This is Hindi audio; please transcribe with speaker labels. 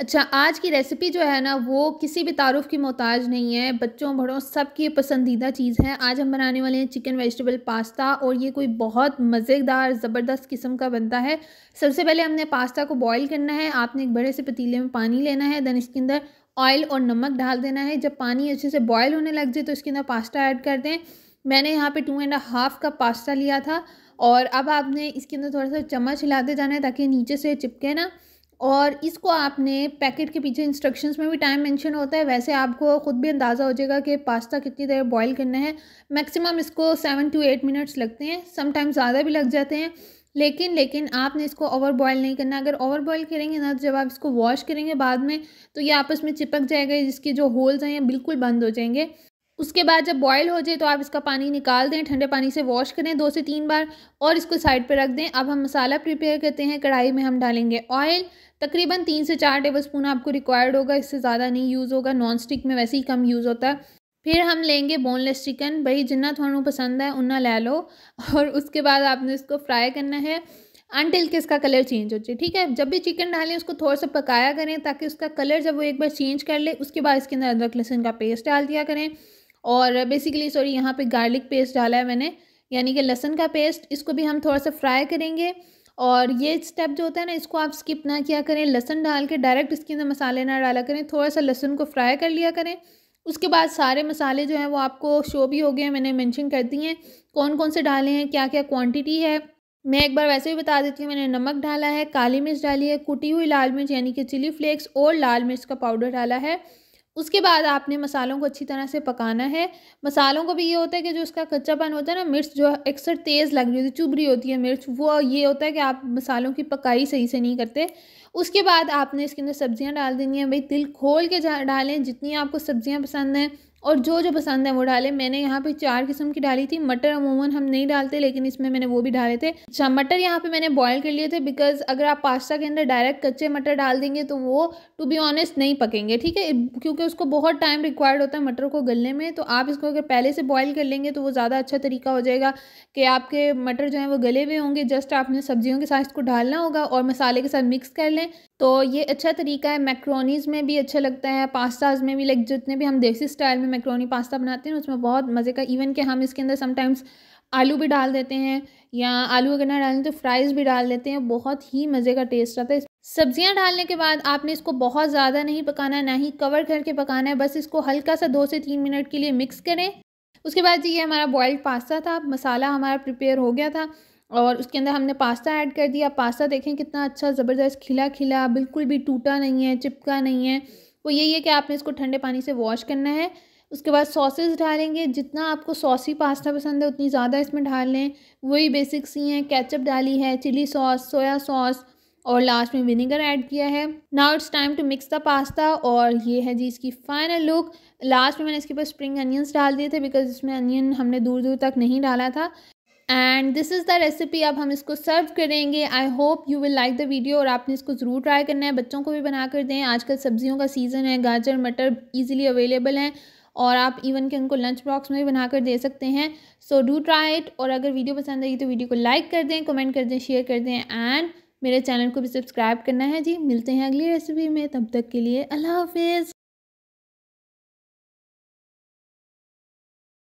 Speaker 1: अच्छा आज की रेसिपी जो है ना वो किसी भी तारुफ़ की मोहताज नहीं है बच्चों बड़ों सब की पसंदीदा चीज़ है आज हम बनाने वाले हैं चिकन वेजिटेबल पास्ता और ये कोई बहुत मज़ेदार ज़बरदस्त किस्म का बनता है सबसे पहले हमने पास्ता को बॉईल करना है आपने एक बड़े से पतीले में पानी लेना है देन इसके अंदर ऑयल और नमक डाल देना है जब पानी अच्छे से बॉयल होने लग जाए तो इसके अंदर पास्ता ऐड कर दें मैंने यहाँ पर two and half cup pasta लिया था और अब आपने इसके अंदर थोड़ा सा चम्मच हिलाते जाना है ताकि नीचे से चिपके ना और इसको आपने पैकेट के पीछे इंस्ट्रक्शंस में भी टाइम मेंशन होता है वैसे आपको ख़ुद भी अंदाज़ा हो जाएगा कि पास्ता कितनी देर बॉईल करना है मैक्सिमम इसको सेवन टू एट मिनट्स लगते हैं समटाइम ज़्यादा भी लग जाते हैं लेकिन लेकिन आपने इसको ओवर बॉयल नहीं करना अगर ओवर बॉयल करेंगे ना तो जब आप इसको वॉश करेंगे बाद में तो ये आपस में चिपक जाएगा जिसके जो होल्स हैं ये बिल्कुल बंद हो जाएंगे उसके बाद जब बॉयल हो जाए तो आप इसका पानी निकाल दें ठंडे पानी से वॉश करें दो से तीन बार और इसको साइड पर रख दें अब हम मसाला प्रिपेयर करते हैं कढ़ाई में हम डालेंगे ऑयल तकरीबन तीन से चार टेबल स्पून आपको रिक्वायर्ड होगा इससे ज़्यादा नहीं यूज़ होगा नॉन स्टिक में वैसे ही कम यूज़ होता है फिर हम लेंगे बोनलेस चिकन भाई जिन्ना थोड़ा पसंद है उन्ना ले लो और उसके बाद आपने इसको फ्राई करना है अनटिल के इसका कलर चेंज हो जाए ठीक है जब भी चिकन डालें उसको थोड़ा सा पकाया करें ताकि उसका कलर जब वो एक बार चेंज कर ले उसके बाद इसके अंदर अदरक लहसुन का पेस्ट डाल दिया करें और बेसिकली सॉरी यहाँ पे गार्लिक पेस्ट डाला है मैंने यानी कि लहसन का पेस्ट इसको भी हम थोड़ा सा फ्राई करेंगे और ये स्टेप जो होता है ना इसको आप स्किप ना किया करें लहसन डाल के डायरेक्ट इसके अंदर मसाले ना डाला करें थोड़ा सा लहसुन को फ्राई कर लिया करें उसके बाद सारे मसाले जो हैं वो आपको शो भी हो गए हैं मैंने मैंशन कर दिए हैं कौन कौन से डाले हैं क्या क्या क्वान्टिटी है मैं एक बार वैसे भी बता देती हूँ मैंने नमक डाला है काली मिर्च डाली है कुटी हुई लाल मिर्च यानी कि चिली फ्लेक्स और लाल मिर्च का पाउडर डाला है उसके बाद आपने मसालों को अच्छी तरह से पकाना है मसालों को भी ये होता है कि जो उसका कच्चापन होता है ना मिर्च जो अक्सर तेज़ लग रही होती है चुभ होती है मिर्च वो ये होता है कि आप मसालों की पकाई सही से नहीं करते उसके बाद आपने इसके अंदर सब्ज़ियाँ डाल देनी है भाई तिल खोल के डालें जितनी आपको सब्ज़ियाँ पसंद हैं और जो जो पसंद है वो डालें मैंने यहाँ पे चार किस्म की डाली थी मटर अमूमन हम नहीं डालते लेकिन इसमें मैंने वो भी डाले थे अच्छा मटर यहाँ पे मैंने बॉयल कर लिए थे बिकॉज अगर आप पास्ता के अंदर डायरेक्ट कच्चे मटर डाल देंगे तो वो टू बी ऑनेस्ट नहीं पकेंगे ठीक है क्योंकि उसको बहुत टाइम रिक्वायर्ड होता है मटर को गलने में तो आप इसको अगर पहले से बॉयल कर लेंगे तो वो ज़्यादा अच्छा तरीका हो जाएगा कि आपके मटर जो है वो गले हुए होंगे जस्ट आपने सब्जियों के साथ इसको डालना होगा और मसाले के साथ मिक्स कर लें तो ये अच्छा तरीका है मैक्रोनीज़ में भी अच्छा लगता है पास्ताज में भी लाइक जितने भी हम देसी स्टाइल में मैक्रोनी पास्ता बनाते हैं उसमें बहुत मज़े का इवन कि हम इसके अंदर समटाइम्स आलू भी डाल देते हैं या आलू अगर ना डालें तो फ्राइज़ भी डाल देते हैं बहुत ही मज़े का टेस्ट आता है सब्जियां डालने के बाद आपने इसको बहुत ज़्यादा नहीं पकाना ना ही कवर करके पकाना है बस इसको हल्का सा दो से तीन मिनट के लिए मिक्स करें उसके बाद ये हमारा बॉयल्ड पास्ता था मसाला हमारा प्रिपेयर हो गया था और उसके अंदर हमने पास्ता ऐड कर दिया पास्ता देखें कितना अच्छा ज़बरदस्त खिला खिला बिल्कुल भी टूटा नहीं है चिपका नहीं है वो तो यही है कि आपने इसको ठंडे पानी से वॉश करना है उसके बाद सॉसेस डालेंगे जितना आपको सॉसी पास्ता पसंद है उतनी ज़्यादा इसमें डाल लें वही बेसिक्स ही हैं कैचअप डाली है चिली सॉस सोया सॉस और लास्ट में विनेगर ऐड किया है now it's time to mix the pasta और ये है जी इसकी फाइनल लुक लास्ट में मैंने इसके ऊपर स्प्रिंग अनियंस डाल दिए थे बिकॉज इसमें अनियन हमने दूर दूर तक नहीं डाला था and this is the recipe अब हम इसको सर्व करेंगे I hope you will like the video और आपने इसको ज़रूर ट्राई करना है बच्चों को भी बना कर दें आजकल सब्जियों का सीज़न है गाजर मटर ईजिली अवेलेबल हैं और आप इवन के उनको लंच बॉक्स में भी बना कर दे सकते हैं सो डू ट्राई इट और अगर वीडियो पसंद आई तो वीडियो को लाइक कर दें कमेंट कर दें शेयर कर दें एंड मेरे चैनल को भी सब्सक्राइब करना है जी मिलते हैं अगली रेसिपी में तब तक के लिए अल्लाह हाफिज़